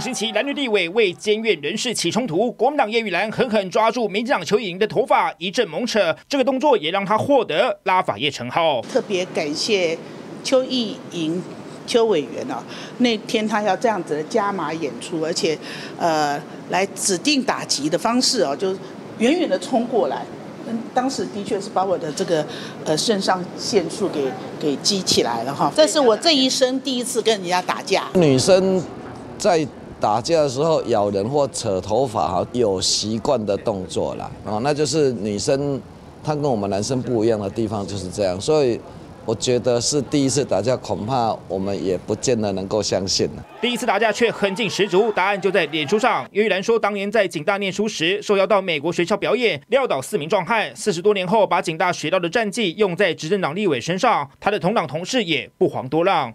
星期，男女地位为监院人士起冲突，国民党叶玉兰狠狠抓住民进党邱莹莹的头发，一阵猛扯。这个动作也让她获得“拉法叶”称号。特别感谢邱意莹邱委员哦，那天她要这样子的加码演出，而且呃来指定打击的方式哦，就远远的冲过来，当时的确是把我的这个呃肾上腺素给给激起来了哈。这是我这一生第一次跟人家打架。女生在。打架的时候咬人或扯头发，哈，有习惯的动作了啊，那就是女生，她跟我们男生不一样的地方就是这样。所以我觉得是第一次打架，恐怕我们也不见得能够相信。第一次打架却狠劲十足，答案就在脸书上。于玉兰说，当年在警大念书时，受邀到美国学校表演，撂倒四名壮汉。四十多年后，把警大学到的战绩用在执政党立委身上，他的同党同事也不遑多让。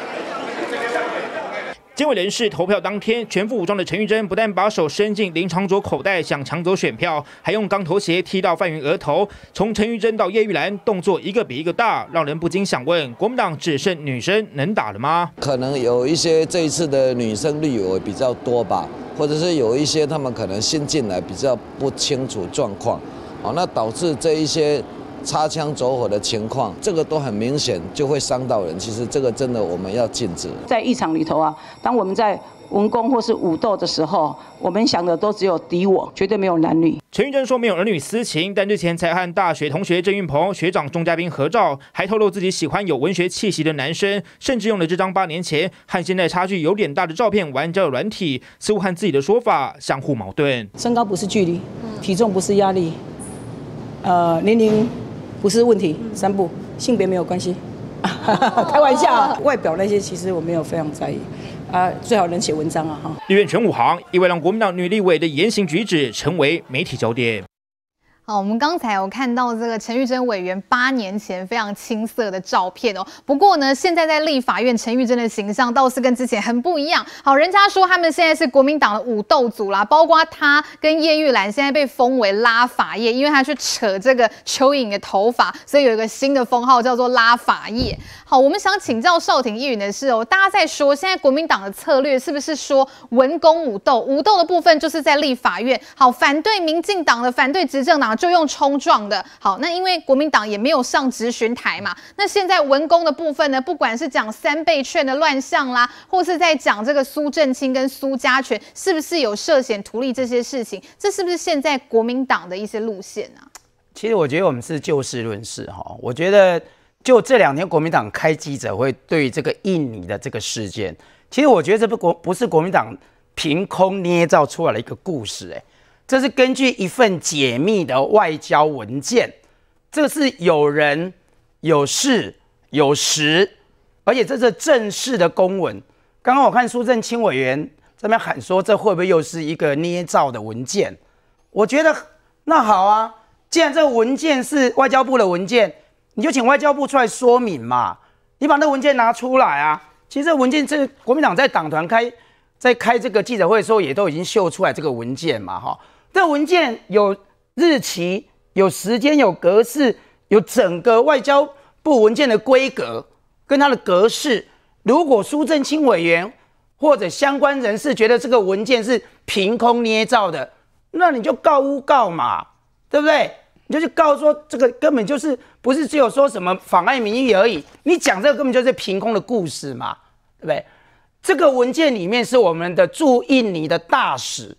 监委人士投票当天，全副武装的陈玉珍不但把手伸进林长卓口袋想抢走选票，还用钢头鞋踢到范云额头。从陈玉珍到叶玉兰，动作一个比一个大，让人不禁想问：国民党只剩女生能打了吗？可能有一些这一次的女生绿委比较多吧，或者是有一些他们可能新进来比较不清楚状况，哦，那导致这一些。擦枪走火的情况，这个都很明显，就会伤到人。其实这个真的我们要禁止。在一场里头啊，当我们在文攻或是武斗的时候，我们想的都只有敌我，绝对没有男女。陈玉珍说没有儿女私情，但日前才和大学同学郑云鹏学长钟嘉宾合照，还透露自己喜欢有文学气息的男生，甚至用了这张八年前和现在差距有点大的照片，玩交友软体，似乎和自己的说法相互矛盾。身高不是距离，体重不是压力，呃，年龄。不是问题，三步，性别没有关系，开玩笑，外表那些其实我没有非常在意，啊，最好能写文章啊哈。立院全武行，意味让国民党女立委的言行举止成为媒体焦点。好，我们刚才有看到这个陈玉珍委员八年前非常青涩的照片哦。不过呢，现在在立法院，陈玉珍的形象倒是跟之前很不一样。好，人家说他们现在是国民党的武斗组啦，包括他跟叶玉兰现在被封为拉法叶，因为他去扯这个蚯蚓的头发，所以有一个新的封号叫做拉法叶。好，我们想请教邵廷议员的是哦，大家在说现在国民党的策略是不是说文攻武斗？武斗的部分就是在立法院，好，反对民进党的，反对执政党。就用冲撞的，好，那因为国民党也没有上直询台嘛。那现在文工的部分呢，不管是讲三倍券的乱象啦，或是在讲这个苏正清跟苏家权是不是有涉嫌图利这些事情，这是不是现在国民党的一些路线啊？其实我觉得我们是就事论事哈。我觉得就这两天国民党开记者会对这个印尼的这个事件，其实我觉得这不国不是国民党凭空捏造出来的一个故事，哎。这是根据一份解密的外交文件，这是有人、有事、有实，而且这是正式的公文。刚刚我看苏正清委员在那边喊说，这会不会又是一个捏造的文件？我觉得那好啊，既然这个文件是外交部的文件，你就请外交部出来说明嘛，你把那文件拿出来啊。其实这文件，这国民党在党团开，在开这个记者会的时候，也都已经秀出来这个文件嘛，哈。这文件有日期，有时间，有格式，有整个外交部文件的规格跟它的格式。如果苏正清委员或者相关人士觉得这个文件是凭空捏造的，那你就告诬告嘛，对不对？你就去告说这个根本就是不是只有说什么妨碍名誉而已，你讲这个根本就是凭空的故事嘛，对不对？这个文件里面是我们的驻印尼的大使。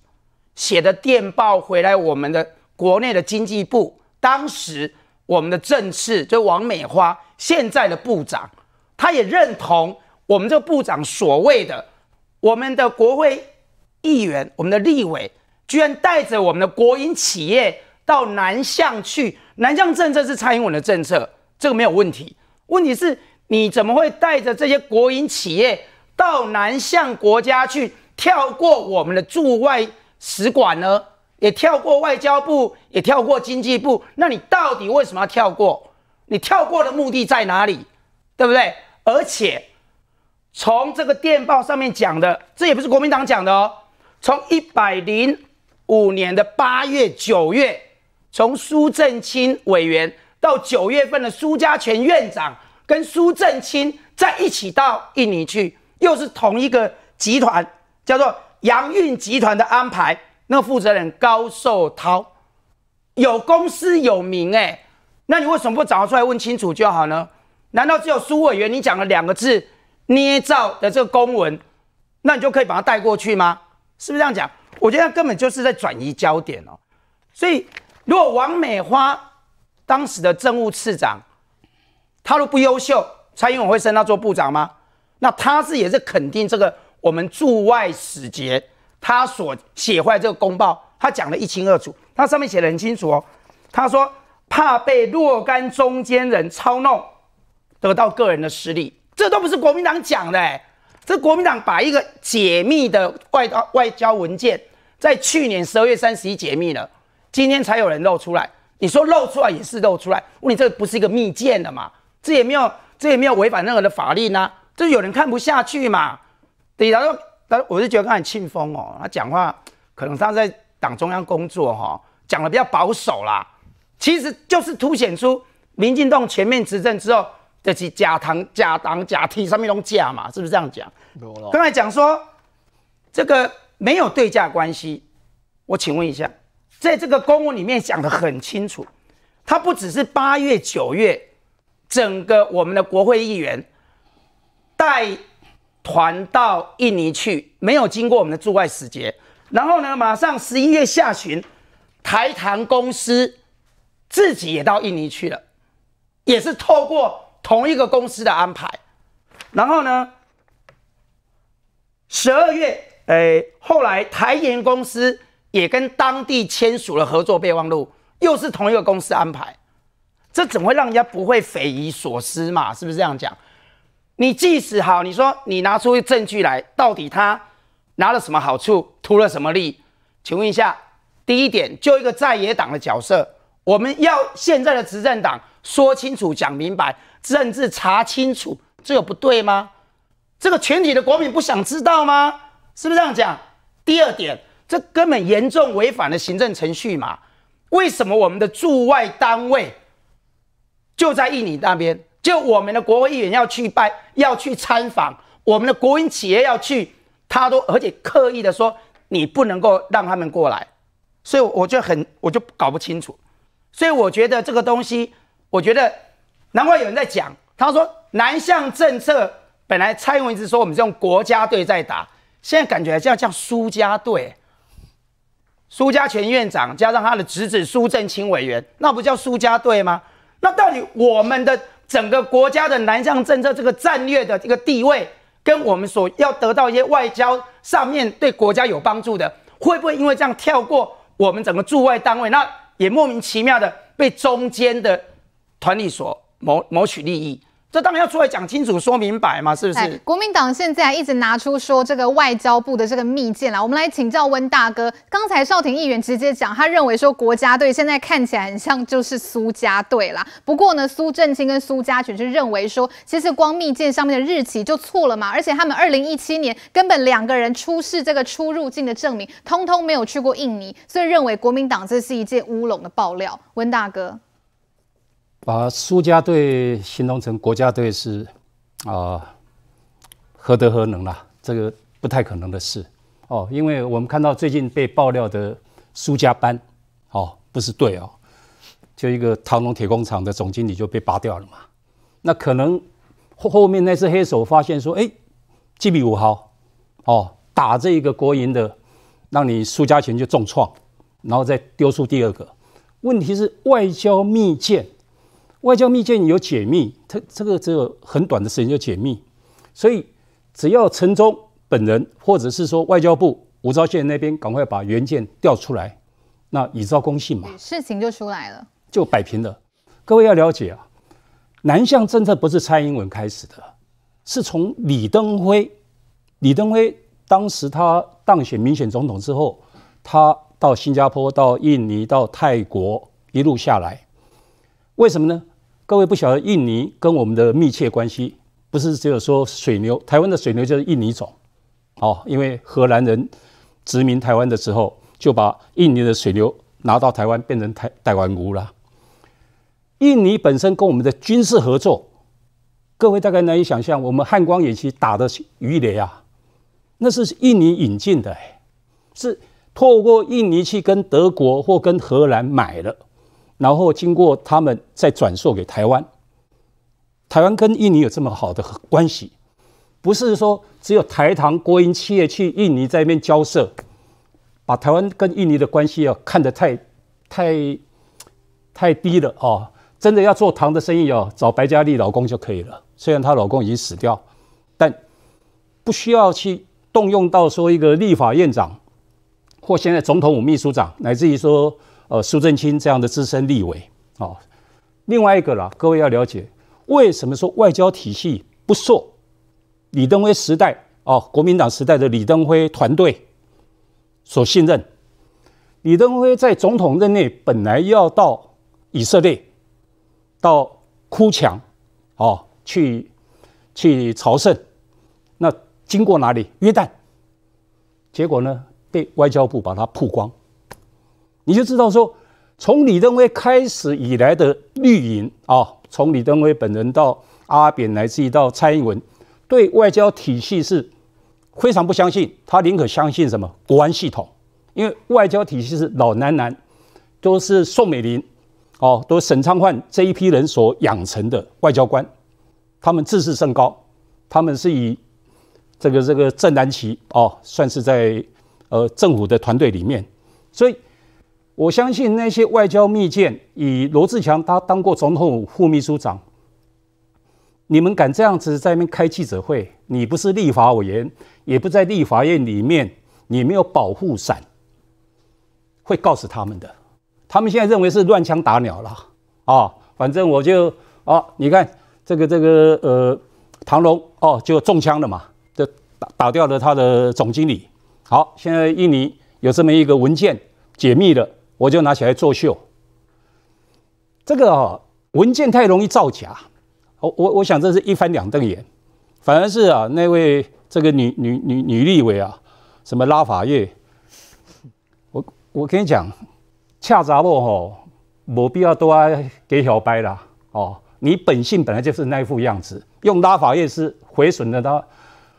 写的电报回来，我们的国内的经济部，当时我们的政次就王美花现在的部长，他也认同我们这个部长所谓的我们的国会议员，我们的立委，居然带着我们的国营企业到南向去，南向政策是蔡英文的政策，这个没有问题。问题是你怎么会带着这些国营企业到南向国家去，跳过我们的驻外？使馆呢也跳过外交部，也跳过经济部。那你到底为什么要跳过？你跳过的目的在哪里？对不对？而且从这个电报上面讲的，这也不是国民党讲的哦。从一百零五年的八月、九月，从苏振清委员到九月份的苏家全院长，跟苏振清在一起到印尼去，又是同一个集团，叫做。洋运集团的安排，那负责人高寿涛有公司有名哎，那你为什么不找他出来问清楚就好呢？难道只有苏委员你讲了两个字捏造的这个公文，那你就可以把他带过去吗？是不是这样讲？我觉得他根本就是在转移焦点哦。所以，如果王美花当时的政务次长他都不优秀，蔡英文会升他做部长吗？那他是也是肯定这个。我们驻外使节他所写坏这个公报，他讲的一清二楚，他上面写的很清楚哦。他说怕被若干中间人操弄，得到个人的私利，这都不是国民党讲的。这国民党把一个解密的外外交文件，在去年十二月三十一解密了，今天才有人露出来。你说露出来也是露出来，问你这不是一个密件了嘛？这也没有这也没有违反任何的法律呢，这有人看不下去嘛？对，然后但我是觉得刚才庆丰哦，他讲话可能他在党中央工作哈，讲的比较保守啦，其实就是凸显出民进党全面执政之后的假唐、假党、假替上面拢假嘛，是不是这样讲？刚才讲说这个没有对价关系，我请问一下，在这个公文里面讲的很清楚，他不只是八月、九月，整个我们的国会议员带。团到印尼去，没有经过我们的驻外使节，然后呢，马上十一月下旬，台糖公司自己也到印尼去了，也是透过同一个公司的安排，然后呢，十二月，哎，后来台盐公司也跟当地签署了合作备忘录，又是同一个公司安排，这怎会让人家不会匪夷所思嘛？是不是这样讲？你即使好，你说你拿出证据来，到底他拿了什么好处，图了什么利？请问一下，第一点，就一个在野党的角色，我们要现在的执政党说清楚、讲明白、甚至查清楚，这个不对吗？这个全体的国民不想知道吗？是不是这样讲？第二点，这根本严重违反了行政程序嘛？为什么我们的驻外单位就在印尼那边？就我们的国会议员要去拜，要去参访，我们的国营企业要去，他都而且刻意的说你不能够让他们过来，所以我就很我就搞不清楚，所以我觉得这个东西，我觉得难怪有人在讲，他说南向政策本来蔡英文是说我们是用国家队在打，现在感觉这样叫输家队，苏家全院长加上他的侄子苏正清委员，那不叫苏家队吗？那到底我们的？整个国家的南向政策这个战略的这个地位，跟我们所要得到一些外交上面对国家有帮助的，会不会因为这样跳过我们整个驻外单位，那也莫名其妙的被中间的团体所谋谋取利益？这当然要出来讲清楚、说明白嘛，是不是？国民党现在一直拿出说这个外交部的这个密件啦，我们来请教温大哥。刚才少庭议员直接讲，他认为说国家队现在看起来很像就是苏家队啦。不过呢，苏正清跟苏家俊是认为说，其实光密件上面的日期就错了嘛，而且他们二零一七年根本两个人出示这个出入境的证明，通通没有去过印尼，所以认为国民党这是一届乌龙的爆料。温大哥。把苏家队形容成国家队是，啊，何德何能啦？这个不太可能的事哦，因为我们看到最近被爆料的苏家班，哦，不是队哦，就一个唐龙铁工厂的总经理就被拔掉了嘛。那可能后后面那只黑手发现说，哎，几比五好，哦，打这个国营的，让你苏家群就重创，然后再丢出第二个。问题是外交密件。外交密件有解密，它这个只有很短的时间就解密，所以只要陈忠本人或者是说外交部吴招健那边赶快把原件调出来，那以昭公信嘛，事情就出来了，就摆平了。各位要了解啊，南向政策不是蔡英文开始的，是从李登辉，李登辉当时他当选民选总统之后，他到新加坡、到印尼、到泰国一路下来，为什么呢？各位不晓得印尼跟我们的密切关系，不是只有说水牛，台湾的水牛就是印尼种，哦，因为荷兰人殖民台湾的时候，就把印尼的水牛拿到台湾变成台台湾牛了。印尼本身跟我们的军事合作，各位大概难以想象，我们汉光演习打的鱼雷啊，那是印尼引进的，是透过印尼去跟德国或跟荷兰买了。然后经过他们再转售给台湾。台湾跟印尼有这么好的关系，不是说只有台糖国营企业去印尼在那边交涉，把台湾跟印尼的关系哦看得太太太低了哦。真的要做糖的生意哦，找白嘉丽老公就可以了。虽然她老公已经死掉，但不需要去动用到说一个立法院长，或现在总统府秘书长，乃至于说。呃，苏正清这样的资深立委啊，另外一个啦，各位要了解为什么说外交体系不受李登辉时代哦国民党时代的李登辉团队所信任？李登辉在总统任内本来要到以色列到哭墙哦，去去朝圣，那经过哪里？约旦，结果呢被外交部把它曝光。你就知道说，从李登辉开始以来的绿营啊，从李登辉本人到阿扁，乃至到蔡英文，对外交体系是非常不相信。他宁可相信什么国安系统，因为外交体系是老男男，都是宋美龄哦，都沈昌焕这一批人所养成的外交官，他们自视甚高，他们是以这个这个正南旗哦，算是在呃政府的团队里面，所以。我相信那些外交密件，以罗志强他当过总统副秘书长，你们敢这样子在那边开记者会？你不是立法委员，也不在立法院里面，你没有保护伞，会告诉他们的。他们现在认为是乱枪打鸟了啊！反正我就啊，你看这个这个呃，唐龙哦，就中枪了嘛，就打打掉了他的总经理。好，现在印尼有这么一个文件解密了。我就拿起来作秀，这个哦文件太容易造假，我我我想这是一翻两瞪眼，反而是啊那位这个女女女女立委啊，什么拉法叶，我我跟你讲，恰杂落吼，没必要多啊给小白啦哦，你本性本来就是那副样子，用拉法叶是毁损了他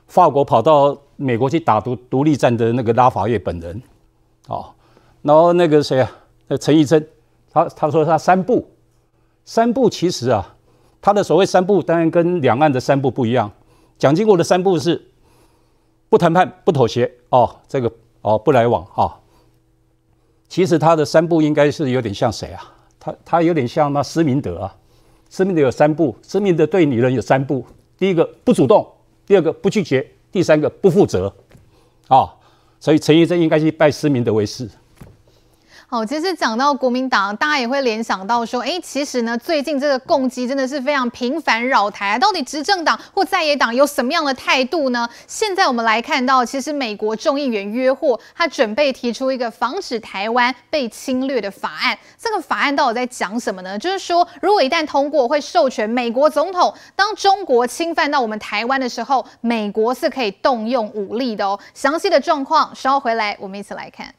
法国跑到美国去打独独立战的那个拉法叶本人，哦。然后那个谁啊，那陈义贞，他他说他三步，三步其实啊，他的所谓三步当然跟两岸的三步不一样。蒋经国的三步是不谈判、不妥协，哦，这个哦，不来往啊。其实他的三步应该是有点像谁啊？他他有点像那施明德啊。施明德有三步，施明德对女人有三步：第一个不主动，第二个不拒绝，第三个不负责啊。所以陈义贞应该去拜施明德为师。好，其实讲到国民党，大家也会联想到说，哎，其实呢，最近这个攻击真的是非常频繁扰台，到底执政党或在野党有什么样的态度呢？现在我们来看到，其实美国众议员约霍他准备提出一个防止台湾被侵略的法案，这个法案到底在讲什么呢？就是说，如果一旦通过，会授权美国总统，当中国侵犯到我们台湾的时候，美国是可以动用武力的哦。详细的状况稍后回来，我们一起来看。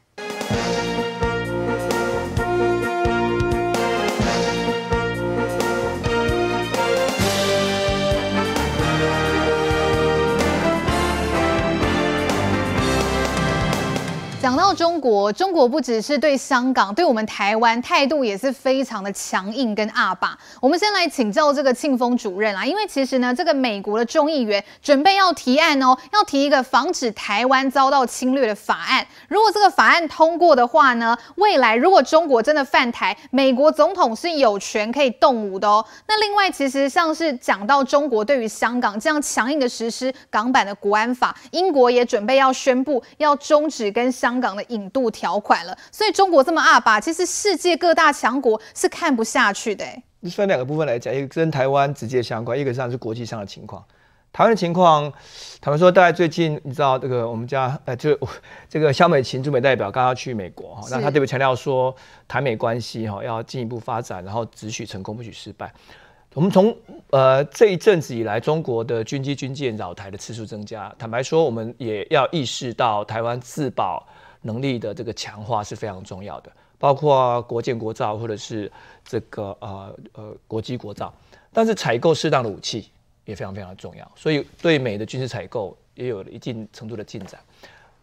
讲到中国，中国不只是对香港，对我们台湾态度也是非常的强硬跟阿霸。我们先来请教这个庆丰主任啊，因为其实呢，这个美国的众议员准备要提案哦，要提一个防止台湾遭到侵略的法案。如果这个法案通过的话呢，未来如果中国真的犯台，美国总统是有权可以动武的哦。那另外，其实像是讲到中国对于香港这样强硬的实施港版的国安法，英国也准备要宣布要终止跟香。香港的引渡条款了，所以中国这么二吧？其实世界各大强国是看不下去的。分两个部分来讲，一个跟台湾直接相关，一个上是国际上的情况。台湾情况，坦白说，大概最近你知道这个，我们家呃，就这个肖美琴驻美代表刚刚去美国哈，那他特别强调说，台美关系哈要进一步发展，然后只许成功不许失败。我们从呃这一阵子以来，中国的军机军舰扰台的次数增加，坦白说，我们也要意识到台湾自保。能力的这个强化是非常重要的，包括国建国造或者是这个呃呃国际国造，但是采购适当的武器也非常非常重要，所以对美的军事采购也有了一定程度的进展。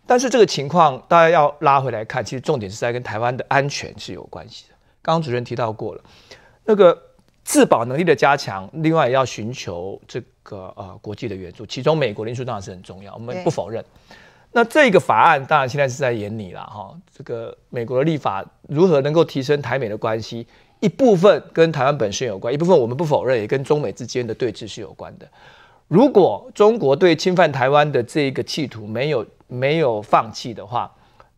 但是这个情况大家要拉回来看，其实重点是在跟台湾的安全是有关系的。刚刚主任提到过了，那个自保能力的加强，另外要寻求这个呃国际的援助，其中美国的因素当然是很重要，我们不否认。那这个法案当然现在是在演你了哈，这个美国的立法如何能够提升台美的关系，一部分跟台湾本身有关，一部分我们不否认也跟中美之间的对峙是有关的。如果中国对侵犯台湾的这个企图没有没有放弃的话，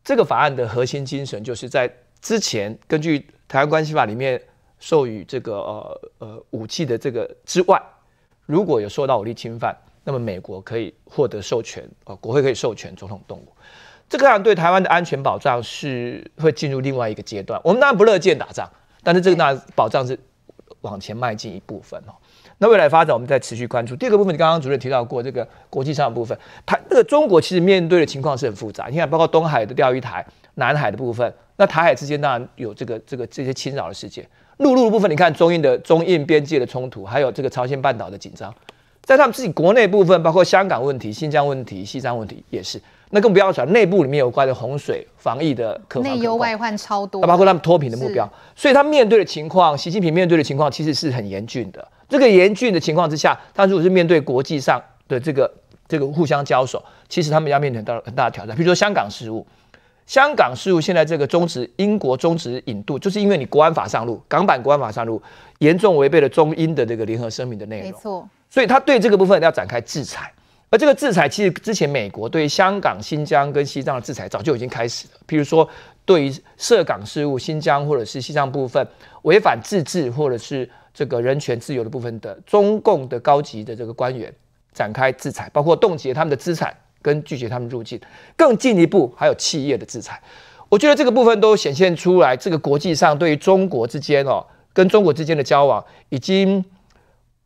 这个法案的核心精神就是在之前根据台湾关系法里面授予这个呃呃武器的这个之外，如果有受到武力侵犯。那么美国可以获得授权，啊，国会可以授权总统动武，这个当然对台湾的安全保障是会进入另外一个阶段。我们当然不乐见打仗，但是这个当然保障是往前迈进一部分哦。那未来发展，我们在持续关注。第二个部分，你刚刚主任提到过这个国际上的部分，台那个中国其实面对的情况是很复杂。你看，包括东海的钓鱼台、南海的部分，那台海之间当然有这个这个这些侵扰的事件。陆路的部分，你看中印的中印边界的冲突，还有这个朝鲜半岛的紧张。在他们自己国内部分，包括香港问题、新疆问题、西藏问题，也是。那更不要讲内部里面有关的洪水、防疫的可能。内忧外患超多，包括他们脱贫的目标。所以，他面对的情况，习近平面对的情况，其实是很严峻的。这个严峻的情况之下，他如果是面对国际上的这个这个互相交手，其实他们要面临到很大的挑战。比如说香港事务，香港事务现在这个中止英国中止引渡，就是因为你国安法上路，港版国安法上路，严重违背了中英的这个联合声明的内容。没错。所以他对这个部分要展开制裁，而这个制裁其实之前美国对香港、新疆跟西藏的制裁早就已经开始了。譬如说，对于涉港事务、新疆或者是西藏部分违反自治或者是这个人权自由的部分的中共的高级的这个官员展开制裁，包括冻结他们的资产跟拒绝他们入境，更进一步还有企业的制裁。我觉得这个部分都显现出来，这个国际上对于中国之间哦跟中国之间的交往已经。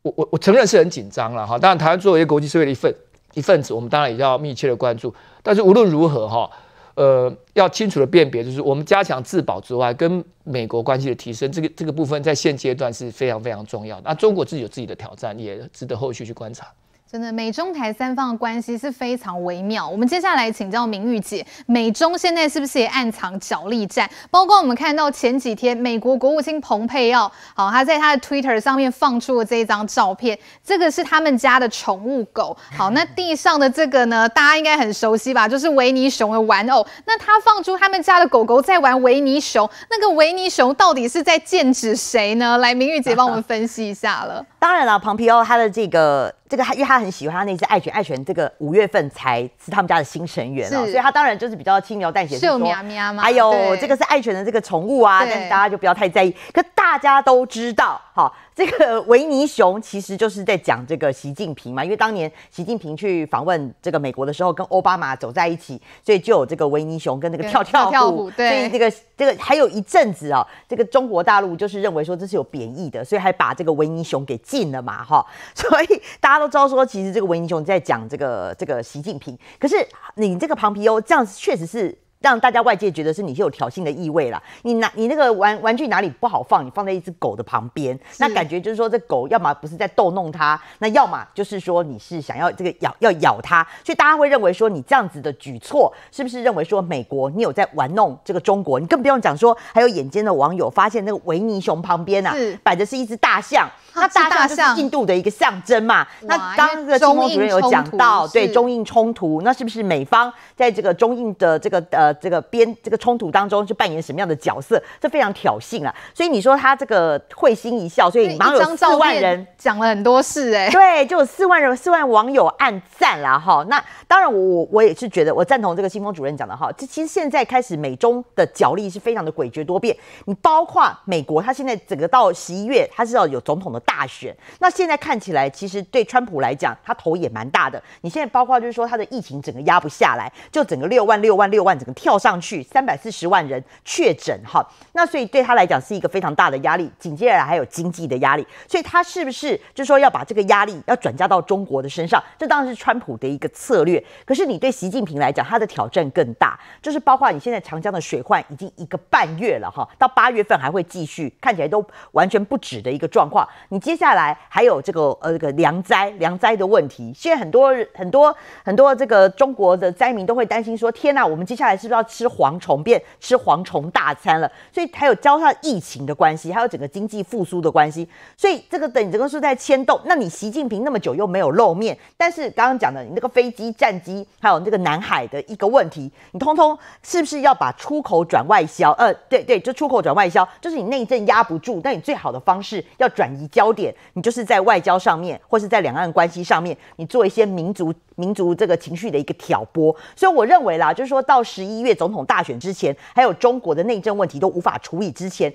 我我我承认是很紧张了哈，当然台湾作为一个国际社会的一份一份子，我们当然也要密切的关注。但是无论如何哈，呃，要清楚的辨别，就是我们加强自保之外，跟美国关系的提升，这个这个部分在现阶段是非常非常重要的。那中国自己有自己的挑战，也值得后续去观察。真的，美中台三方的关系是非常微妙。我们接下来请教明玉姐，美中现在是不是也暗藏角力战？包括我们看到前几天美国国务卿蓬佩奥，好，他在他的 Twitter 上面放出了这一张照片，这个是他们家的宠物狗。好，那地上的这个呢，大家应该很熟悉吧，就是维尼熊的玩偶。那他放出他们家的狗狗在玩维尼熊，那个维尼熊到底是在剑指谁呢？来，明玉姐帮我们分析一下了。当然了，蓬佩奥他的这个。这个，他，因为他很喜欢他那只爱犬，爱犬这个五月份才是他们家的新成员哦，所以他当然就是比较轻描淡写，是说，喵喵吗？哎呦，这个是爱犬的这个宠物啊，但大家就不要太在意。可大家都知道，好。这个维尼熊其实就是在讲这个习近平嘛，因为当年习近平去访问这个美国的时候，跟奥巴马走在一起，所以就有这个维尼熊跟那个跳跳舞，所以这个这个还有一阵子啊，这个中国大陆就是认为说这是有贬义的，所以还把这个维尼熊给禁了嘛，哈，所以大家都知道说，其实这个维尼熊在讲这个这个习近平，可是你这个旁皮欧这样确实是。让大家外界觉得是你是有挑衅的意味啦。你拿你那个玩玩具哪里不好放？你放在一只狗的旁边，那感觉就是说这狗要么不是在逗弄它，那要么就是说你是想要这个咬要咬它。所以大家会认为说你这样子的举措，是不是认为说美国你有在玩弄这个中国？你更不用讲说还有眼尖的网友发现那个维尼熊旁边啊，摆的是一只大象。那大象是印度的一个象征嘛？那刚刚新风主任有讲到，对中印冲突，那是不是美方在这个中印的这个呃这个边这个冲突当中，就扮演什么样的角色？这非常挑衅啊！所以你说他这个会心一笑，所以马上四万人讲了很多事，哎，对，就有四万人四万网友暗赞了哈。那当然，我我我也是觉得我赞同这个新风主任讲的哈。这其实现在开始，美中的角力是非常的诡谲多变。你包括美国，他现在整个到十一月，他是要有总统的。大选，那现在看起来，其实对川普来讲，他头也蛮大的。你现在包括就是说，他的疫情整个压不下来，就整个六万、六万、六万，整个跳上去三百四十万人确诊，哈，那所以对他来讲是一个非常大的压力。紧接着还有经济的压力，所以他是不是就是说要把这个压力要转嫁到中国的身上？这当然是川普的一个策略。可是你对习近平来讲，他的挑战更大，就是包括你现在长江的水患已经一个半月了，哈，到八月份还会继续，看起来都完全不止的一个状况。你接下来还有这个呃这个粮灾粮灾的问题，现在很多很多很多这个中国的灾民都会担心说天呐，我们接下来是不是要吃蝗虫变吃蝗虫大餐了？所以还有交上疫情的关系，还有整个经济复苏的关系，所以这个等你这个是在牵动。那你习近平那么久又没有露面，但是刚刚讲的你那个飞机战机，还有那个南海的一个问题，你通通是不是要把出口转外销？呃，对对，就出口转外销，就是你内政压不住，那你最好的方式要转移交。焦点，你就是在外交上面，或是在两岸关系上面，你做一些民族民族这个情绪的一个挑拨。所以我认为啦，就是说到十一月总统大选之前，还有中国的内政问题都无法处理之前，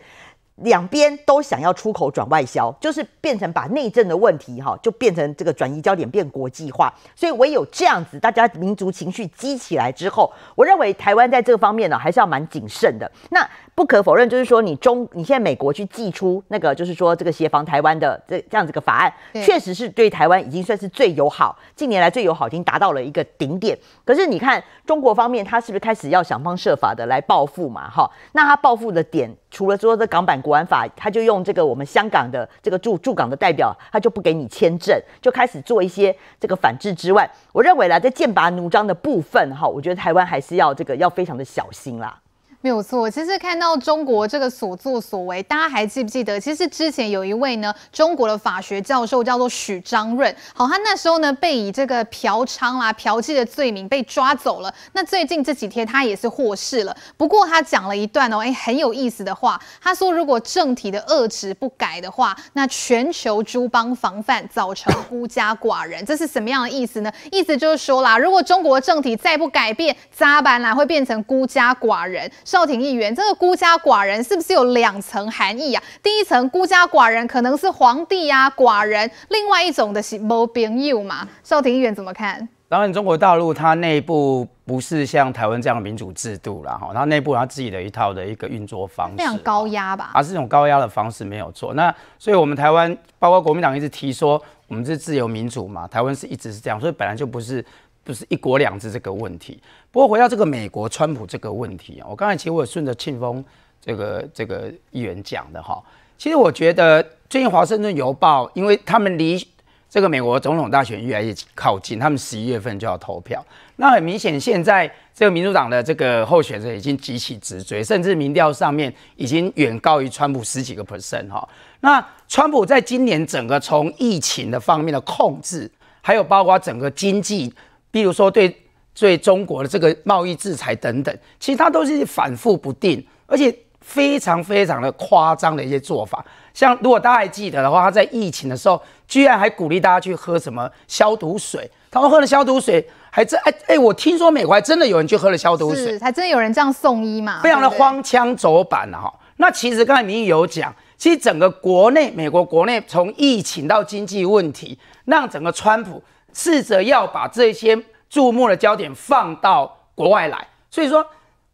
两边都想要出口转外销，就是变成把内政的问题哈，就变成这个转移焦点变国际化。所以唯有这样子，大家民族情绪激起来之后，我认为台湾在这个方面呢，还是要蛮谨慎的。那。不可否认，就是说你中你现在美国去寄出那个，就是说这个协防台湾的这这样子个法案，确实是对台湾已经算是最友好，近年来最友好已经达到了一个顶点。可是你看中国方面，他是不是开始要想方设法的来报复嘛？哈，那他报复的点除了说这港版国安法，他就用这个我们香港的这个驻驻港的代表，他就不给你签证，就开始做一些这个反制之外，我认为呢，在剑拔弩张的部分哈，我觉得台湾还是要这个要非常的小心啦。没有错，其实看到中国这个所作所为，大家还记不记得？其实之前有一位呢，中国的法学教授叫做许章润，好，他那时候呢被以这个嫖娼啦、嫖妓的罪名被抓走了。那最近这几天他也是获释了，不过他讲了一段哦，哎，很有意思的话。他说，如果政体的恶执不改的话，那全球诸邦防范造成孤家寡人，这是什么样的意思呢？意思就是说啦，如果中国政体再不改变，渣男啦会变成孤家寡人。少廷议员，这个孤家寡人是不是有两层含义啊？第一层孤家寡人可能是皇帝呀，寡人；另外一种的是某朋友嘛。少廷议员怎么看？当然，中国大陆它内部不是像台湾这样民主制度啦，哈，它内部它自己的一套的一个运作方式，非常高压吧？啊，是一种高压的方式，没有错。那所以我们台湾，包括国民党一直提说，我们是自由民主嘛，台湾是一直是这样，所以本来就不是。就是一国两制这个问题。不过回到这个美国川普这个问题啊，我刚才其实我顺着庆丰这个这个议员讲的哈。其实我觉得最近《华盛顿邮报》，因为他们离这个美国总统大选越来越靠近，他们十一月份就要投票。那很明显，现在这个民主党的这个候选人已经极其直追，甚至民调上面已经远高于川普十几个 percent 哈。那川普在今年整个从疫情的方面的控制，还有包括整个经济。比如说对对中国的这个贸易制裁等等，其实它都是反复不定，而且非常非常的夸张的一些做法。像如果大家还记得的话，他在疫情的时候，居然还鼓励大家去喝什么消毒水。他们喝了消毒水，还真哎哎，我听说美国真的有人去喝了消毒水，还真有人这样送医嘛？非常的荒腔走板了哈。那其实刚才你有讲，其实整个国内美国国内从疫情到经济问题，让整个川普。试着要把这些注目的焦点放到国外来，所以说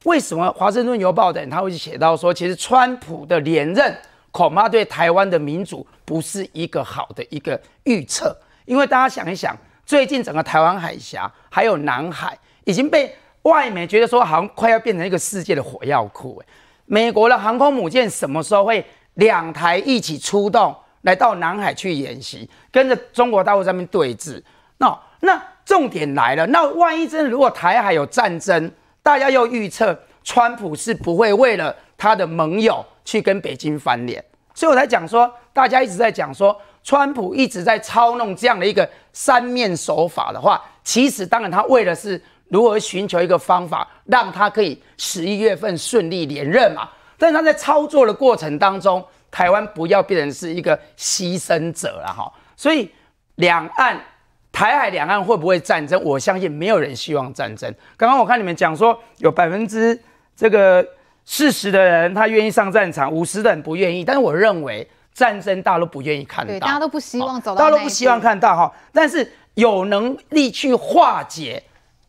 为什么《华盛顿邮报》等他会写到说，其实川普的连任恐怕对台湾的民主不是一个好的一个预测，因为大家想一想，最近整个台湾海峡还有南海已经被外媒觉得说，好像快要变成一个世界的火药库。美国的航空母舰什么时候会两台一起出动来到南海去演习，跟着中国大陆这边对峙？那那重点来了，那万一真如果台海有战争，大家又预测川普是不会为了他的盟友去跟北京翻脸，所以我才讲说，大家一直在讲说，川普一直在操弄这样的一个三面手法的话，其实当然他为了是如何寻求一个方法，让他可以十一月份顺利连任嘛，但他在操作的过程当中，台湾不要变成是一个牺牲者了哈，所以两岸。台海两岸会不会战争？我相信没有人希望战争。刚刚我看你们讲说，有百分之这个四十的人他愿意上战场，五十的人不愿意。但是我认为战争大陆不愿意看到，大家都不希望走到大陆不希望看到哈。但是有能力去化解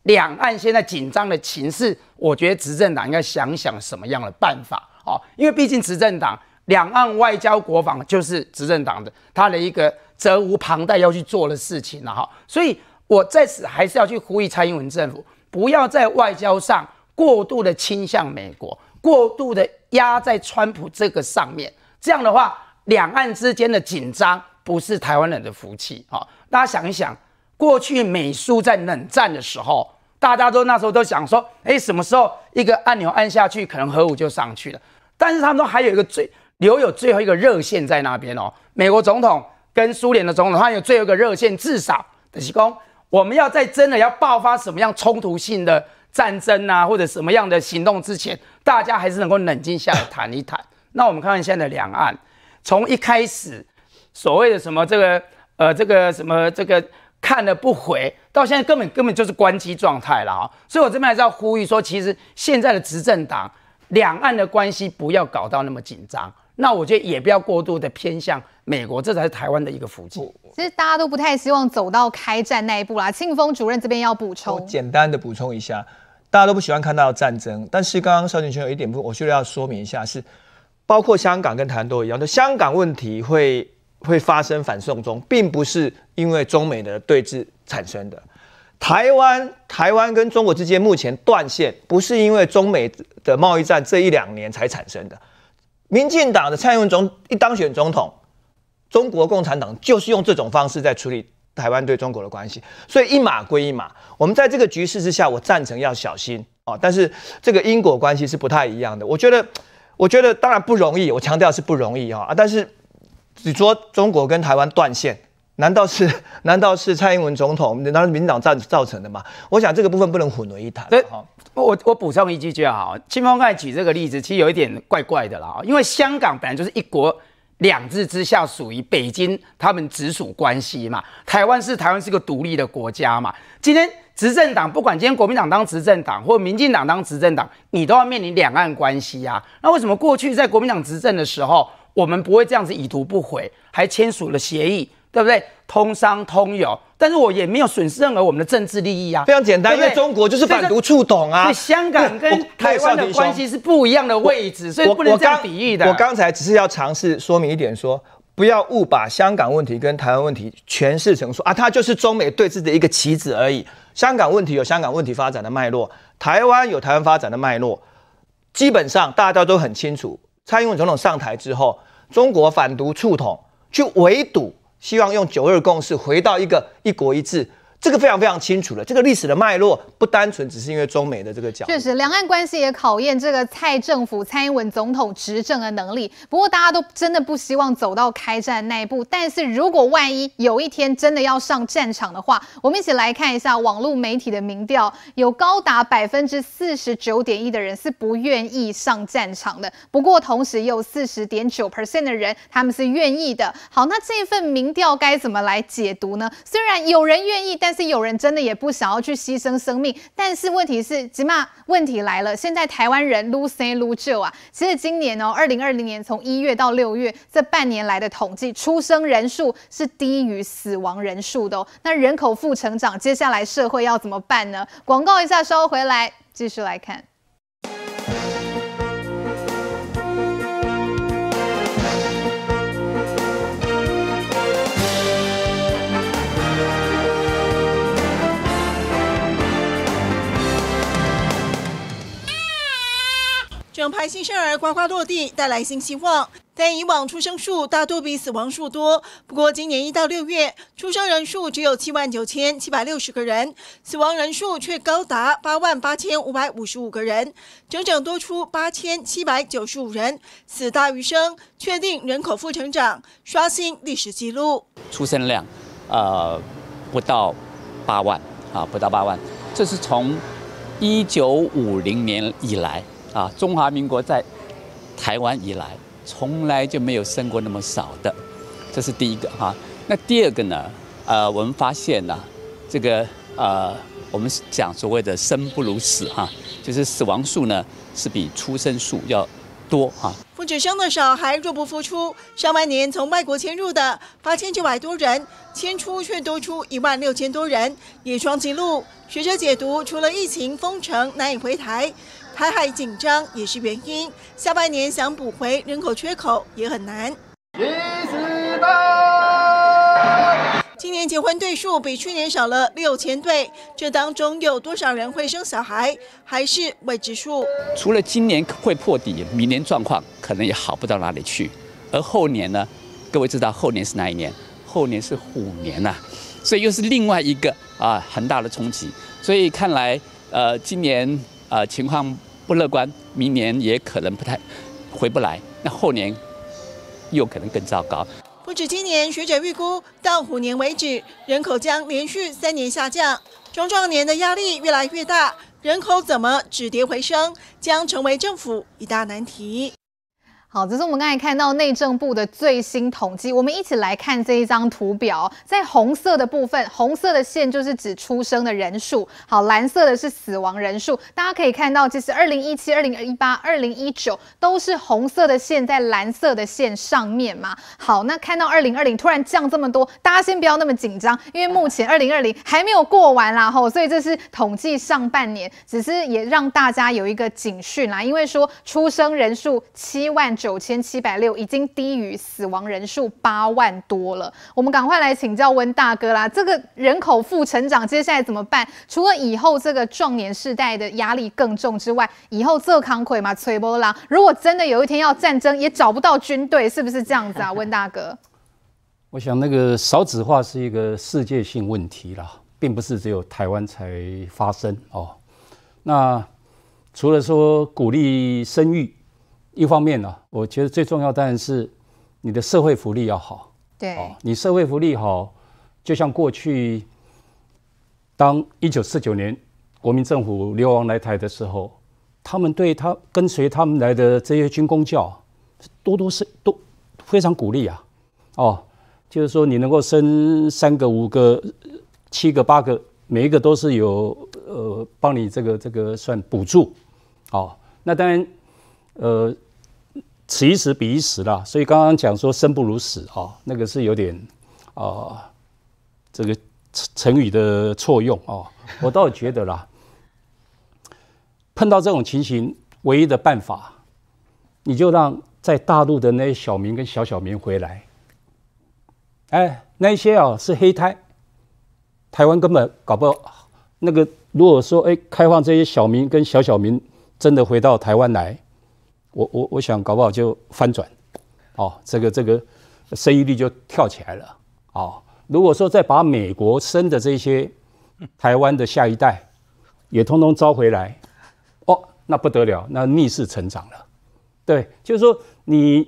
两岸现在紧张的情势，我觉得执政党应该想想什么样的办法啊，因为毕竟执政党两岸外交国防就是执政党的他的一个。责无旁贷要去做的事情了哈，所以我在此还是要去呼吁蔡英文政府，不要在外交上过度的倾向美国，过度的压在川普这个上面。这样的话，两岸之间的紧张不是台湾人的福气哈。大家想一想，过去美苏在冷战的时候，大家都那时候都想说，哎，什么时候一个按钮按下去，可能核武就上去了。但是他们都还有一个最留有最后一个热线在那边哦，美国总统。跟苏联的总统，他有最后一个热线，至少的时空，我们要在真的要爆发什么样冲突性的战争啊，或者什么样的行动之前，大家还是能够冷静下来 谈一谈。那我们看看现在的两岸，从一开始所谓的什么这个呃这个什么这个看了不回，到现在根本根本就是关机状态了哈。所以我这边还是要呼吁说，其实现在的执政党两岸的关系不要搞到那么紧张。那我觉得也不要过度的偏向美国，这才是台湾的一个福气。其实大家都不太希望走到开战那一步啦。庆丰主任这边要补充，简单的补充一下，大家都不喜欢看到战争。但是刚刚邵锦全有一点不，我觉得要说明一下是，包括香港跟台湾都一样，就香港问题会会发生反送中，并不是因为中美的对峙产生的。台湾台湾跟中国之间目前断线，不是因为中美的贸易战这一两年才产生的。民进党的蔡英文总一当选总统，中国共产党就是用这种方式在处理台湾对中国的关系，所以一码归一码。我们在这个局势之下，我赞成要小心啊！但是这个因果关系是不太一样的。我觉得，我觉得当然不容易，我强调是不容易啊！啊，但是你说中国跟台湾断线，难道是 难道是蔡英文总统、难道是民党造造成的吗？我想这个部分不能混为一谈。我我补充一句就好，清风刚才举这个例子，其实有一点怪怪的啦，因为香港本来就是一国两制之下属于北京他们直属关系嘛，台湾是台湾是个独立的国家嘛，今天执政党不管今天国民党当执政党或民进党当执政党，你都要面临两岸关系啊，那为什么过去在国民党执政的时候，我们不会这样子以毒不悔，还签署了协议？对不对？通商通有，但是我也没有损失任何我们的政治利益啊。非常简单，因为中国就是反独促统啊。香港跟台湾的关系是不一样的位置，所以不能这样比喻的。我刚才只是要尝试说明一点，说不要误把香港问题跟台湾问题诠释成说啊，它就是中美对峙的一个棋子而已。香港问题有香港问题发展的脉络，台湾有台湾发展的脉络。基本上大家都很清楚，蔡英文总统上台之后，中国反独促统去围堵。希望用“九二共识”回到一个“一国一制”。这个非常非常清楚了，这个历史的脉络不单纯只是因为中美的这个角。确实，两岸关系也考验这个蔡政府、蔡英文总统执政的能力。不过，大家都真的不希望走到开战那一步。但是如果万一有一天真的要上战场的话，我们一起来看一下网络媒体的民调，有高达百分之四十九点一的人是不愿意上战场的。不过，同时也有四十点九 percent 的人他们是愿意的。好，那这份民调该怎么来解读呢？虽然有人愿意，但是有人真的也不想要去牺牲生命，但是问题是，起码问题来了。现在台湾人撸新撸旧啊，其实今年哦，二零二零年从一月到六月这半年来的统计，出生人数是低于死亡人数的，那人口负成长，接下来社会要怎么办呢？广告一下，收回来，继续来看。整排新生儿呱呱落地，带来新希望。但以往出生数大多比死亡数多。不过今年一到六月，出生人数只有七万九千七百六十个人，死亡人数却高达八万八千五百五十五个人，整整多出八千七百九十人，死大于生，确定人口负成长，刷新历史记录。出生量，呃，不到八万啊，不到八万，这是从一九五零年以来。啊，中华民国在台湾以来，从来就没有生过那么少的，这是第一个哈。那第二个呢？呃，我们发现呢，这个呃，我们讲所谓的生不如死哈，就是死亡数呢是比出生数要多哈。不止生的少，还入不敷出。上半年从外国迁入的八千九百多人，迁出却多出一万六千多人，野创纪录。学者解读，除了疫情封城难以回台。台海紧张，也是原因。下半年想补回人口缺口也很难。今年结婚对数比去年少了六千对，这当中有多少人会生小孩，还是未知数。除了今年会破底，明年状况可能也好不到哪里去。而后年呢？各位知道后年是哪一年？后年是虎年呐，所以又是另外一个啊很大的冲击。所以看来，呃，今年呃情况。不乐观，明年也可能不太回不来，那后年又可能更糟糕。不止今年，学者预估到虎年为止，人口将连续三年下降，中壮年的压力越来越大，人口怎么止跌回升，将成为政府一大难题。好，这是我们刚才看到内政部的最新统计，我们一起来看这一张图表，在红色的部分，红色的线就是指出生的人数，好，蓝色的是死亡人数，大家可以看到，其实二零一七、二零一八、二零一九都是红色的线在蓝色的线上面嘛。好，那看到二零二零突然降这么多，大家先不要那么紧张，因为目前二零二零还没有过完啦吼，所以这是统计上半年，只是也让大家有一个警讯啦，因为说出生人数七万。九千七百六已经低于死亡人数八万多了，我们赶快来请教温大哥啦！这个人口负成长，接下来怎么办？除了以后这个壮年世代的压力更重之外，以后这康奎嘛、崔波浪，如果真的有一天要战争，也找不到军队，是不是这样子啊？温大哥，我想那个少子化是一个世界性问题啦，并不是只有台湾才发生哦。那除了说鼓励生育。一方面呢，我觉得最重要当然是你的社会福利要好。对，你社会福利好，就像过去当一九四九年国民政府流亡来台的时候，他们对他跟随他们来的这些军功教，多多是都非常鼓励啊。哦，就是说你能够生三个、五个、七个、八个，每一个都是有呃帮你这个这个算补助。哦，那当然呃。此一时，彼一时啦，所以刚刚讲说生不如死啊，那个是有点啊，这个成成语的错用哦。我倒觉得啦，碰到这种情形，唯一的办法，你就让在大陆的那些小民跟小小民回来。哎，那些啊是黑胎，台湾根本搞不那个。如果说哎，开放这些小民跟小小民真的回到台湾来。我我我想搞不好就翻转，哦，这个这个生育率就跳起来了哦，如果说再把美国生的这些台湾的下一代也通通招回来，哦，那不得了，那逆势成长了。对，就是说你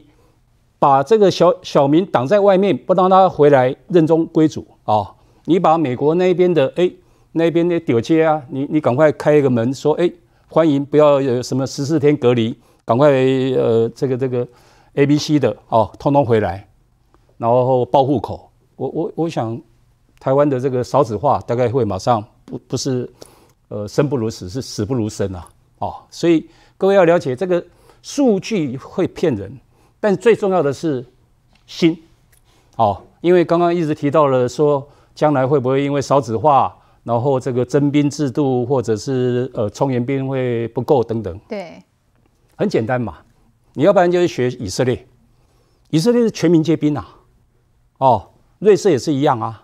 把这个小小民挡在外面，不让他回来认宗归主啊！你把美国那边的哎那边的屌街啊，你你赶快开一个门说哎，欢迎，不要有什么十四天隔离。赶快，呃，这个这个，A、B、C 的哦，通通回来，然后报户口。我我我想，台湾的这个少子化大概会马上不不是，呃，生不如死，是死不如生啊，哦，所以各位要了解这个数据会骗人，但最重要的是心，哦，因为刚刚一直提到了说，将来会不会因为少子化，然后这个征兵制度或者是呃，充员兵会不够等等，对。很简单嘛，你要不然就是学以色列，以色列是全民皆兵啊，哦，瑞士也是一样啊。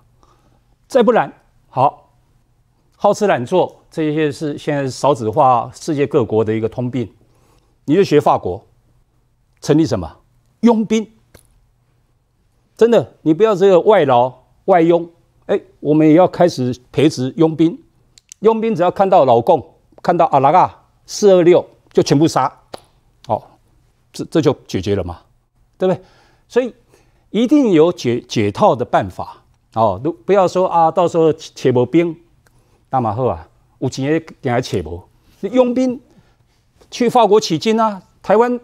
再不然，好好吃懒做，这些是现在少子化世界各国的一个通病。你就学法国，成立什么佣兵？真的，你不要这个外劳外佣，哎，我们也要开始培植佣兵。佣兵只要看到老共，看到阿拉嘎四二六，就全部杀。哦，这这就解决了嘛，对不对？所以一定有解解套的办法哦。都不要说啊，到时候且无兵，那马好啊。有钱也来且无。佣兵去法国取经啊，台湾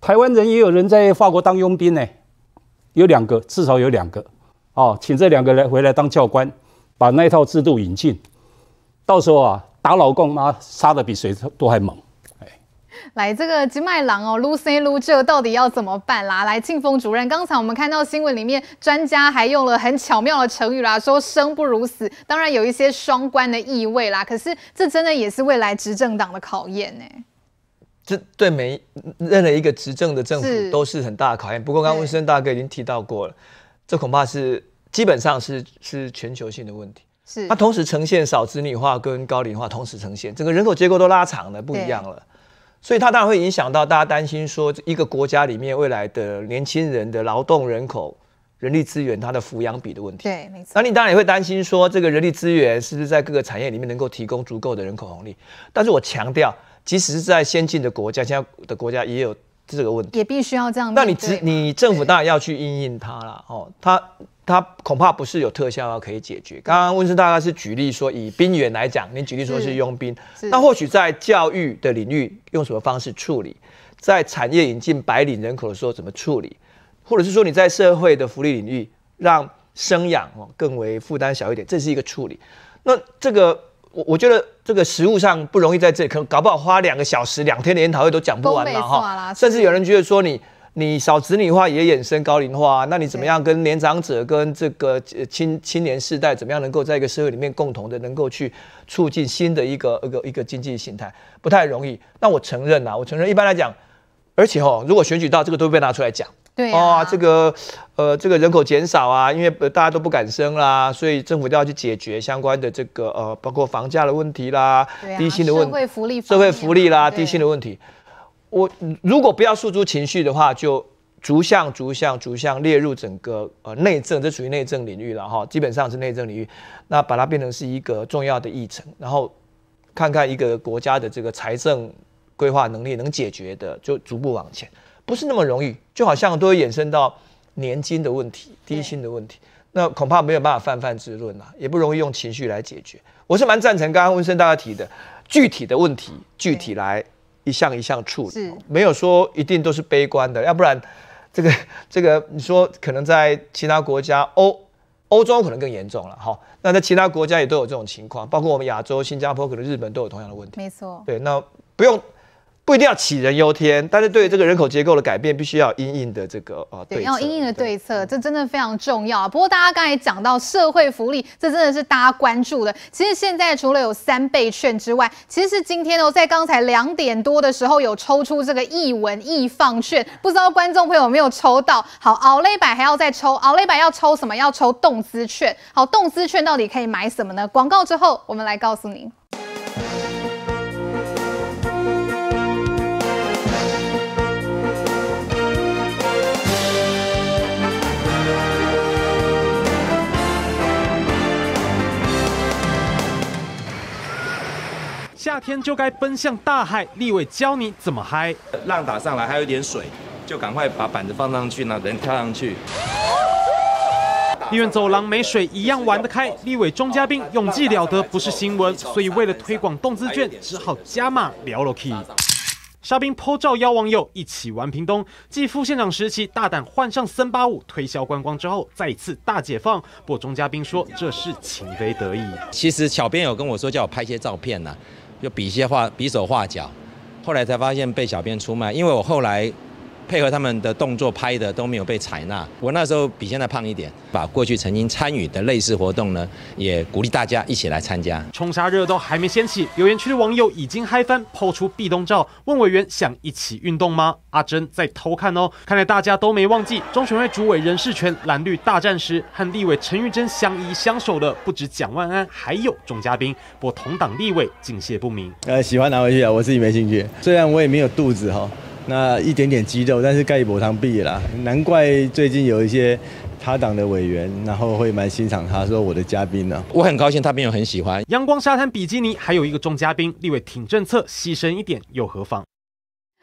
台湾人也有人在法国当佣兵呢。有两个，至少有两个哦，请这两个来回来当教官，把那一套制度引进。到时候啊，打老共啊，杀的比谁都还猛。来，这个金麦郎哦，撸这撸这，到底要怎么办啦？来，庆峰主任，刚才我们看到新闻里面，专家还用了很巧妙的成语啦，说“生不如死”，当然有一些双关的意味啦。可是，这真的也是未来执政党的考验呢。这对每任何一个执政的政府都是很大的考验。不过，刚刚温生大哥已经提到过了，这恐怕是基本上是是全球性的问题。是，它同时呈现少子女化跟高龄化同时呈现，整个人口结构都拉长了，不一样了。所以它当然会影响到大家担心说，一个国家里面未来的年轻人的劳动人口、人力资源它的抚养比的问题。对，没错。那你当然也会担心说，这个人力资源是不是在各个产业里面能够提供足够的人口红利？但是我强调，即使是在先进的国家，现在的国家也有这个问题，也必须要这样。那你你政府当然要去应应它了哦，它。它恐怕不是有特效药可以解决。刚刚温生大概是举例说，以兵员来讲，你举例说是佣兵，那或许在教育的领域用什么方式处理？在产业引进白领人口的时候怎么处理？或者是说你在社会的福利领域让生养哦更为负担小一点，这是一个处理。那这个我我觉得这个实物上不容易在这里，可能搞不好花两个小时、两天的研讨会都讲不完了哈。甚至有人觉得说你。你少子女化也衍生高龄化，那你怎么样跟年长者、跟这个青青年世代，怎么样能够在一个社会里面共同的能够去促进新的一个一个一个经济形态，不太容易。那我承认呐，我承认，一般来讲，而且哦，如果选举到这个都会被拿出来讲，对啊，这个呃，这个人口减少啊，因为大家都不敢生啦，所以政府都要去解决相关的这个呃，包括房价的问题啦，低薪的问社会福利社会福利啦，低薪的问题。我如果不要诉诸情绪的话，就逐项、逐项、逐项列入整个呃内政，这属于内政领域了哈，基本上是内政领域。那把它变成是一个重要的议程，然后看看一个国家的这个财政规划能力能解决的，就逐步往前。不是那么容易，就好像都会衍生到年金的问题、低薪的问题，那恐怕没有办法泛泛之论啊，也不容易用情绪来解决。我是蛮赞成刚刚温生大家提的具体的问题，具体来。一项一项处理，没有说一定都是悲观的，要不然，这个 这个你说可能在其他国家，欧欧洲可能更严重了哈，那在其他国家也都有这种情况，包括我们亚洲，新加坡可能日本都有同样的问题，没错，对，那不用。不一定要杞人忧天，但是对于这个人口结构的改变，必须要硬硬的这个啊对对，要硬硬的对策，这真的非常重要。不过大家刚才讲到社会福利，这真的是大家关注的。其实现在除了有三倍券之外，其实今天哦，在刚才两点多的时候有抽出这个一文一放券，不知道观众朋友有没有抽到？好，了雷百还要再抽，了雷百要抽什么？要抽动资券。好，动资券到底可以买什么呢？广告之后我们来告诉您。夏天就该奔向大海，立伟教你怎么嗨。浪打上来还有点水，就赶快把板子放上去，那等跳上去。医院走廊没水一样玩得开，立伟钟嘉宾勇技了得不是新闻，所以为了推广动资券，只好加码聊了 o k 沙兵抛照邀网友一起玩屏东，继副县长时期大胆换上森巴舞推销观光之后，再一次大解放。不过钟嘉宾说这是情非得已。其实小编有跟我说叫我拍些照片呢。就比些画比手画脚，后来才发现被小编出卖，因为我后来。配合他们的动作拍的都没有被采纳。我那时候比现在胖一点，把过去曾经参与的类似活动呢，也鼓励大家一起来参加。冲沙热都还没掀起，留言区的网友已经嗨翻，抛出壁咚照，问委员想一起运动吗？阿珍在偷看哦，看来大家都没忘记。中选会主委人事权蓝绿大战时，和立委陈玉珍相依相守的不止蒋万安，还有众嘉宾。我同党立委敬谢不明。呃，喜欢拿回去啊，我自己没兴趣。虽然我也没有肚子哈。那一点点肌肉，但是盖一博汤毕了，难怪最近有一些他党的委员，然后会蛮欣赏他，说我的嘉宾呢，我很高兴，他朋友很喜欢。阳光沙滩比基尼，还有一个中嘉宾立委挺政策，牺牲一点又何妨？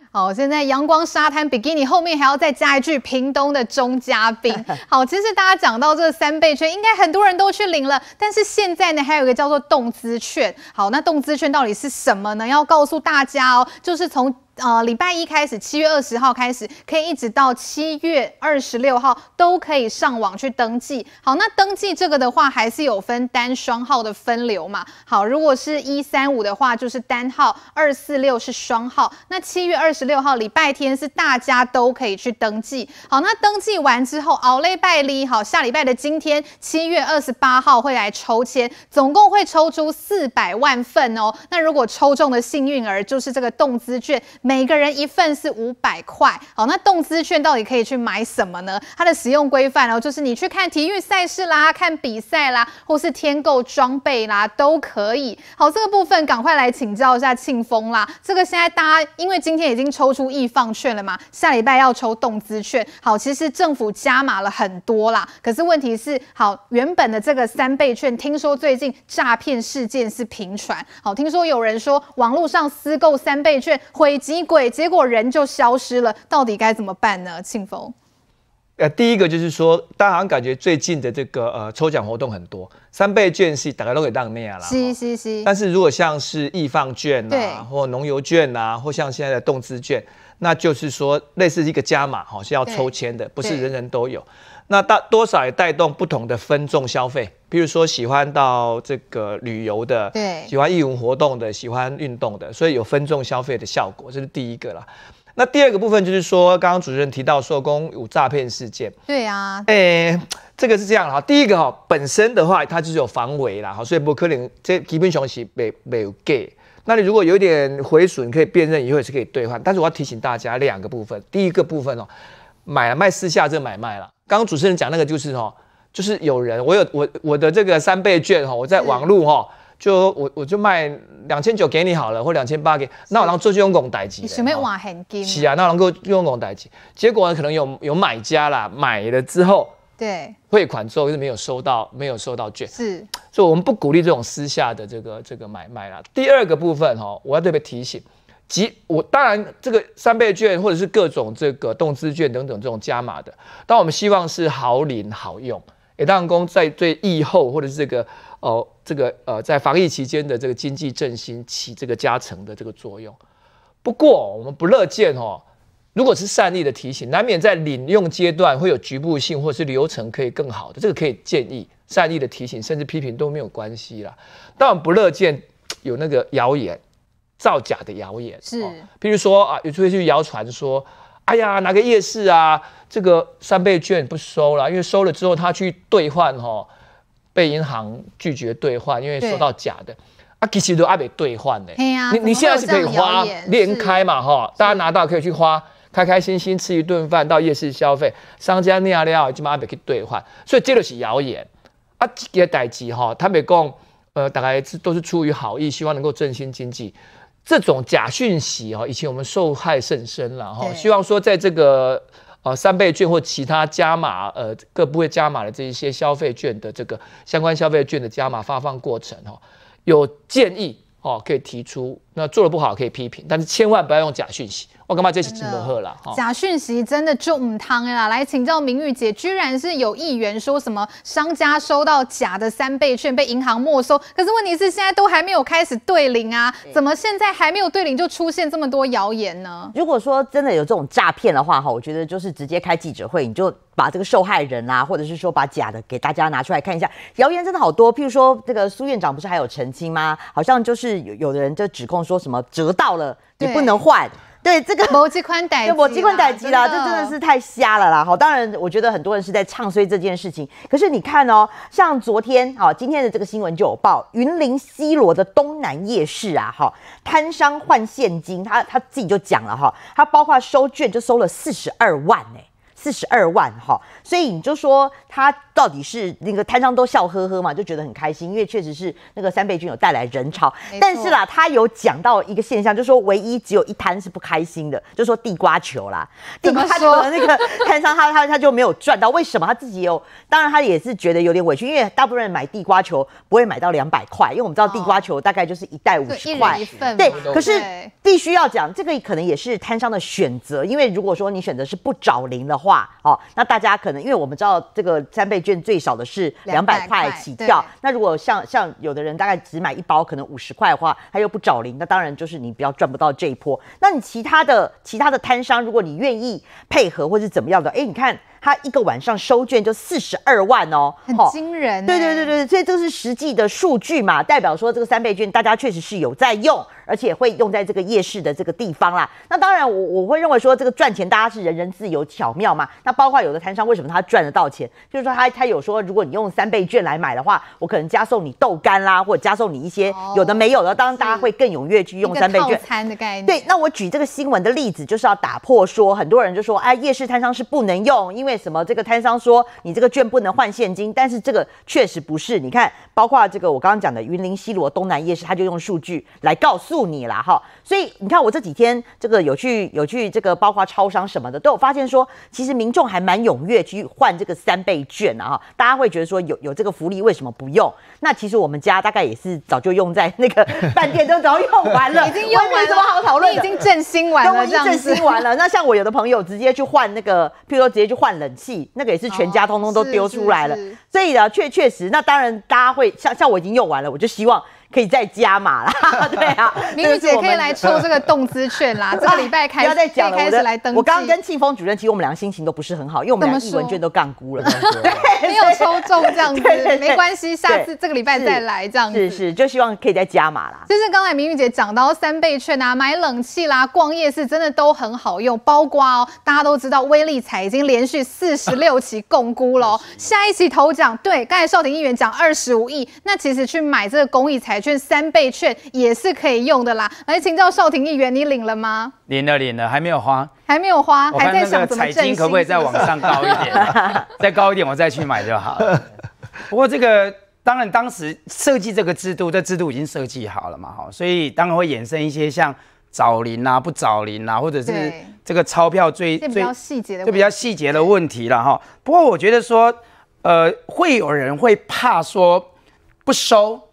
好，现在阳光沙滩比基尼后面还要再加一句，屏东的中嘉宾。好，其实大家讲到这三倍券，应该很多人都去领了，但是现在呢，还有一个叫做动资券。好，那动资券到底是什么呢？要告诉大家哦，就是从。呃，礼拜一开始，七月二十号开始，可以一直到七月二十六号都可以上网去登记。好，那登记这个的话，还是有分单双号的分流嘛？好，如果是一三五的话，就是单号；二四六是双号。那七月二十六号礼拜天是大家都可以去登记。好，那登记完之后 a l 拜 d 好，下礼拜的今天，七月二十八号会来抽签，总共会抽出四百万份哦。那如果抽中的幸运儿，就是这个动资券。每个人一份是五百块，好，那动资券到底可以去买什么呢？它的使用规范哦，就是你去看体育赛事啦，看比赛啦，或是添购装备啦，都可以。好，这个部分赶快来请教一下庆丰啦。这个现在大家因为今天已经抽出易放券了嘛，下礼拜要抽动资券。好，其实政府加码了很多啦，可是问题是，好，原本的这个三倍券，听说最近诈骗事件是频传。好，听说有人说网络上私购三倍券，汇集。你鬼，结果人就消失了，到底该怎么办呢？庆丰，呃，第一个就是说，大家好像感觉最近的这个呃抽奖活动很多，三倍券是大概都可以当那样了。是是是。但是如果像是易放券啊，或农油券啊，或像现在的动资券，那就是说类似一个加码好是要抽签的，不是人人都有。那大多少也带动不同的分众消费，比如说喜欢到这个旅游的，对，喜欢义务活动的，喜欢运动的，所以有分众消费的效果，这是第一个啦。那第二个部分就是说，刚刚主持人提到说，工有诈骗事件，对呀，诶，这个是这样哈，第一个哈本身的话，它就是有防伪啦，哈，所以不可能这基本上是没没有 gay。那你如果有点毁损，可以辨认以后是可以兑换。但是我要提醒大家两个部分，第一个部分哦，买卖私下这买卖了。刚刚主持人讲那个就是哦，就是有人，我有我我的这个三倍券哈，我在网络哈，就我我就卖两千九给你好了，或两千八给，那然后做就用公代接，是没话很劲，是啊，那能够用拱代接，结果呢，可能有有买家啦，买了之后，对，汇款之后是没有收到，没有收到券，是，所以我们不鼓励这种私下的这个这个买卖啦。第二个部分哈，我要特别提醒。即我当然这个三倍券或者是各种这个动资券等等这种加码的，但我们希望是好领好用，也当然在对疫后或者是这个呃这个呃在防疫期间的这个经济振兴起这个加成的这个作用。不过我们不乐见哦，如果是善意的提醒，难免在领用阶段会有局部性或是流程可以更好的，这个可以建议善意的提醒甚至批评都没有关系啦。但我们不乐见有那个谣言。造假的谣言是，譬如说啊，有出去去谣传说，哎呀，哪个夜市啊，这个三倍券不收了，因为收了之后他去兑换哈，被银行拒绝兑换，因为收到假的，啊，其实都爱被兑换呢。你你现在是可以花，连开嘛哈，大家拿到可以去花，开开心心吃一顿饭，到夜市消费，商家尿尿那要就嘛爱被去兑换，所以这些是谣言。啊，这个代志哈，他们讲呃，大概是都是出于好意，希望能够振兴经济。这种假讯息，哈，以前我们受害甚深了，哈。希望说，在这个，呃，三倍券或其他加码，呃，各部位加码的这一些消费券的这个相关消费券的加码发放过程，哈，有建议，哦可以提出。那做的不好可以批评，但是千万不要用假讯息。我干嘛再去审喝了？假讯息真的唔汤呀！来请教明玉姐，居然是有议员说什么商家收到假的三倍券被银行没收，可是问题是现在都还没有开始对领啊，怎么现在还没有对领就出现这么多谣言呢？如果说真的有这种诈骗的话，哈，我觉得就是直接开记者会，你就把这个受害人啊，或者是说把假的给大家拿出来看一下。谣言真的好多，譬如说这个苏院长不是还有澄清吗？好像就是有有的人就指控说什么折到了也不能换。对这个摩机宽带，摩机宽带机啦，这真的是太瞎了啦！好，当然我觉得很多人是在唱衰这件事情。可是你看哦，像昨天啊，今天的这个新闻就有报云林西罗的东南夜市啊，哈，摊商换现金，他他自己就讲了哈，他包括收券就收了四十二万哎。四十二万哈，所以你就说他到底是那个摊商都笑呵呵嘛，就觉得很开心，因为确实是那个三倍券有带来人潮。但是啦，他有讲到一个现象，就说唯一只有一摊是不开心的，就说地瓜球啦，地瓜球那个摊商他他他就没有赚到，为什么他自己有？当然他也是觉得有点委屈，因为大部分人买地瓜球不会买到两百块，因为我们知道地瓜球大概就是一袋五十块，对，可是必须要讲这个可能也是摊商的选择，因为如果说你选择是不找零的话。好，那大家可能因为我们知道这个三倍券最少的是两百块起跳。那如果像像有的人大概只买一包，可能五十块的话，他又不找零，那当然就是你比较赚不到这一波。那你其他的其他的摊商，如果你愿意配合或是怎么样的，哎，你看。他一个晚上收卷就四十二万哦，很惊人。对对对对，所以这是实际的数据嘛，代表说这个三倍券大家确实是有在用，而且会用在这个夜市的这个地方啦。那当然我我会认为说这个赚钱大家是人人自由巧妙嘛。那包括有的摊商为什么他赚得到钱，就是说他他有说如果你用三倍券来买的话，我可能加送你豆干啦，或者加送你一些有的没有的，当然大家会更踊跃去用三倍券。餐的概念。对，那我举这个新闻的例子就是要打破说很多人就说哎夜市摊商是不能用，因为什么？这个摊商说你这个券不能换现金，但是这个确实不是。你看，包括这个我刚刚讲的云林西罗东南夜市，他就用数据来告诉你了，哈。所以你看，我这几天这个有去有去这个，包括超商什么的，都有发现说，其实民众还蛮踊跃去换这个三倍券啊。大家会觉得说，有有这个福利，为什么不用？那其实我们家大概也是早就用在那个 饭店都早用完了，已经用。有什么好讨论已经振兴完了，都已经振兴完了。那像我有的朋友直接去换那个，譬如说直接去换冷气，那个也是全家通通都丢出来了。所以呢，确确实，那当然大家会像像我已经用完了，我就希望。可以再加码啦，对啊，明玉姐可以来抽这个动资券啦。这个礼拜开，不要再讲了。我刚刚跟庆峰主任，其实我们两个心情都不是很好，因为我们两是文卷都杠估了，没有抽中这样子，没关系，下次这个礼拜再来这样子。是是，就希望可以再加码啦。就是刚才明玉姐讲到三倍券啊，买冷气啦，逛夜市真的都很好用，包括哦，大家都知道威力彩已经连续四十六期共估了，下一期头奖，对，刚才少婷议员讲二十五亿，那其实去买这个公益彩。券三倍券也是可以用的啦，而请教照少廷议员，你领了吗？领了，领了，还没有花，还没有花，还在想彩金可不可以再往上高一点，再高一点，我再去买就好。不过这个当然当时设计这个制度，这制度已经设计好了嘛，哈，所以当然会衍生一些像找零啊、不找零啊，或者是这个钞票最最比较细节的，就比较细节的问题了哈。不过我觉得说，呃，会有人会怕说不收。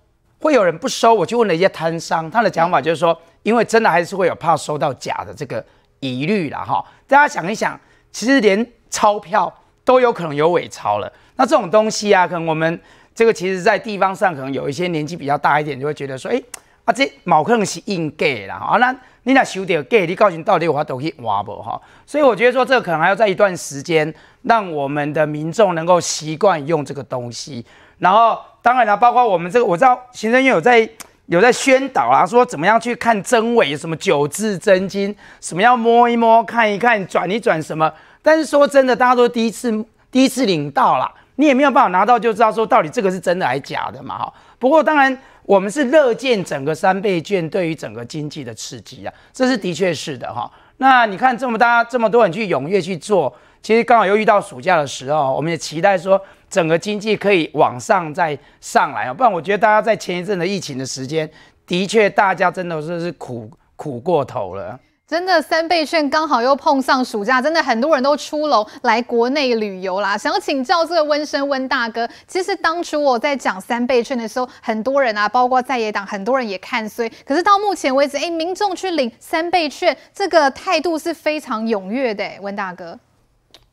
会有人不收，我就问了一些摊商，他的讲法就是说，因为真的还是会有怕收到假的这个疑虑了哈。大家想一想，其实连钞票都有可能有伪钞了，那这种东西啊，可能我们这个其实在地方上可能有一些年纪比较大一点，就会觉得说，哎，啊这某可能是印假啦，啊那你若收到假，你告诉你到底有法都去挖不哈？所以我觉得说，这可能还要在一段时间，让我们的民众能够习惯用这个东西。然后，当然啦，包括我们这个，我知道行政院有在有在宣导啦，说怎么样去看真伪，什么九字真经，什么要摸一摸、看一看、转一转什么。但是说真的，大家都第一次第一次领到啦，你也没有办法拿到就知道说到底这个是真的还是假的嘛哈。不过当然，我们是乐见整个三倍券对于整个经济的刺激啊，这是的确是的哈。那你看这么大这么多人去踊跃去做。其实刚好又遇到暑假的时候，我们也期待说整个经济可以往上再上来啊！不然我觉得大家在前一阵的疫情的时间，的确大家真的是是苦苦过头了。真的三倍券刚好又碰上暑假，真的很多人都出楼来国内旅游啦。想要请教这个温生温大哥，其实当初我在讲三倍券的时候，很多人啊，包括在野党，很多人也看衰。可是到目前为止，哎，民众去领三倍券这个态度是非常踊跃的，温大哥。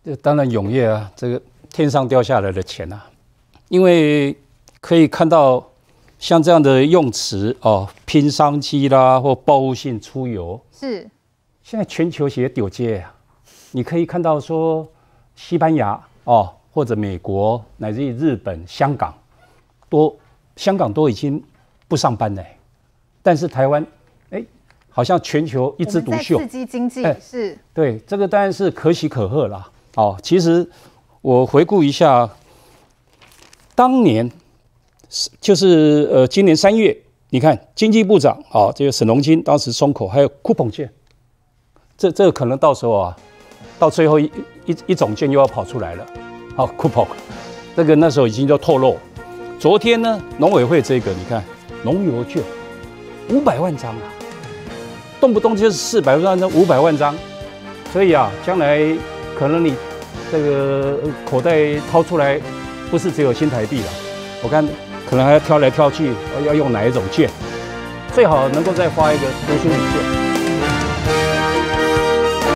这当然永业啊，这个天上掉下来的钱呐，因为可以看到像这样的用词哦，拼商机啦，或报复性出游是。现在全球学屌街啊，你可以看到说西班牙哦，或者美国，乃至于日本、香港，都香港都已经不上班嘞，但是台湾哎，好像全球一枝独秀。刺激经济是。对，这个当然是可喜可贺啦。哦，其实我回顾一下，当年是就是呃，今年三月，你看经济部长啊，这个沈荣金当时松口还有库鹏健，这这个可能到时候啊，到最后一一一种监又要跑出来了。好，库鹏，那个那时候已经就透露，昨天呢，农委会这个你看，农油券五百万张啊，动不动就是四百万张、五百万张，所以啊，将来。可能你这个口袋掏出来，不是只有新台币了。我看可能还要挑来挑去，要用哪一种券？最好能够再发一个读书券。